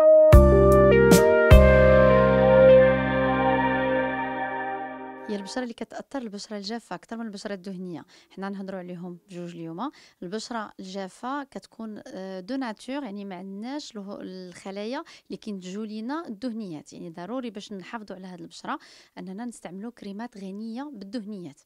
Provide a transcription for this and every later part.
you هي البشره اللي كتاثر البشره الجافه اكثر من البشره الدهنيه حنا نهضروا عليهم بجوج اليوم البشره الجافه كتكون آه، دو ناتور يعني ما عندناش الخلايا اللي كينتجوا لينا الدهنيات يعني ضروري باش نحافظوا على هذه البشره اننا نستعملوا كريمات غنيه بالدهنيات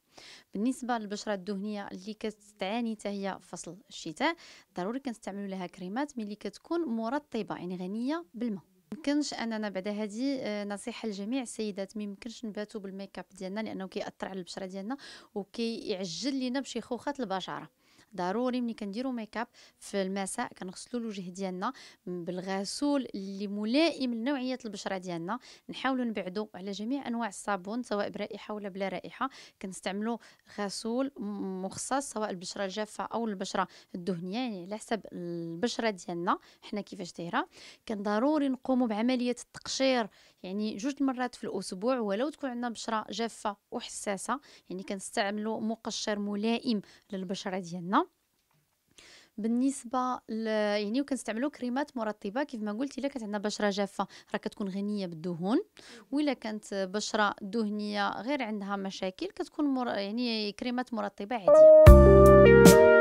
بالنسبه للبشره الدهنيه اللي كتعاني حتى هي فصل الشتاء ضروري كنستعملوا لها كريمات ملي كتكون مرطبه يعني غنيه بالماء يمكنش اننا بعد هذه آه، نصيحه لجميع السيدات ما يمكنش نباتوا بالميك اب ديالنا لانه كيأثر على البشره ديالنا وكيعجل لينا بشيخوخه البشره ضروري ملي كنديرو ميكاب في المساء كنغسلوا الوجه ديالنا بالغسول اللي ملائم لنوعيه البشره ديالنا نحاولوا نبعدوا على جميع انواع الصابون سواء برائحه ولا بلا رائحه كنستعملوا غسول مخصص سواء البشره الجافه او البشره الدهنيه يعني على حسب البشره ديالنا حنا كيفاش دايره كان ضروري نقوموا بعمليه التقشير يعني جوج مرات في الاسبوع ولو تكون عندنا بشره جافه وحساسه يعني كنستعملوا مقشر ملائم للبشره ديالنا بالنسبه ل... يعني وكنستعملوا كريمات مرطبه كيف ما قلت الا كانت عندنا بشره جافه راه كتكون غنيه بالدهون والا كانت بشره دهنيه غير عندها مشاكل كتكون مر... يعني كريمات مرطبه عاديه